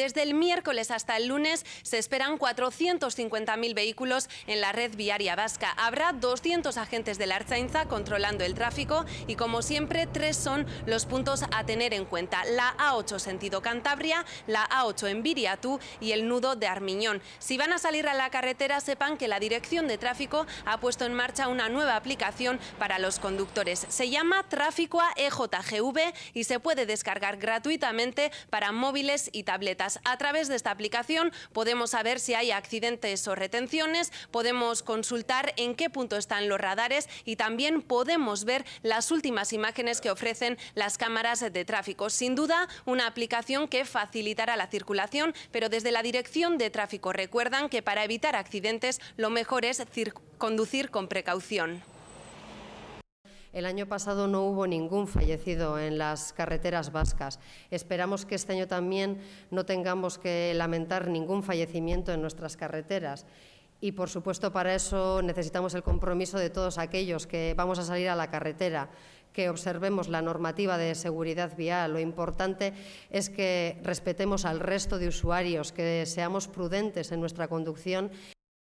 Desde el miércoles hasta el lunes se esperan 450.000 vehículos en la red viaria vasca. Habrá 200 agentes de la Arzainza controlando el tráfico y, como siempre, tres son los puntos a tener en cuenta. La A8 sentido Cantabria, la A8 en Viriatú y el nudo de Armiñón. Si van a salir a la carretera, sepan que la Dirección de Tráfico ha puesto en marcha una nueva aplicación para los conductores. Se llama Tráfico a EJGV y se puede descargar gratuitamente para móviles y tabletas. A través de esta aplicación podemos saber si hay accidentes o retenciones, podemos consultar en qué punto están los radares y también podemos ver las últimas imágenes que ofrecen las cámaras de tráfico. Sin duda, una aplicación que facilitará la circulación, pero desde la Dirección de Tráfico recuerdan que para evitar accidentes lo mejor es conducir con precaución. El año pasado no hubo ningún fallecido en las carreteras vascas. Esperamos que este año también no tengamos que lamentar ningún fallecimiento en nuestras carreteras. Y, por supuesto, para eso necesitamos el compromiso de todos aquellos que vamos a salir a la carretera, que observemos la normativa de seguridad vial. Lo importante es que respetemos al resto de usuarios, que seamos prudentes en nuestra conducción.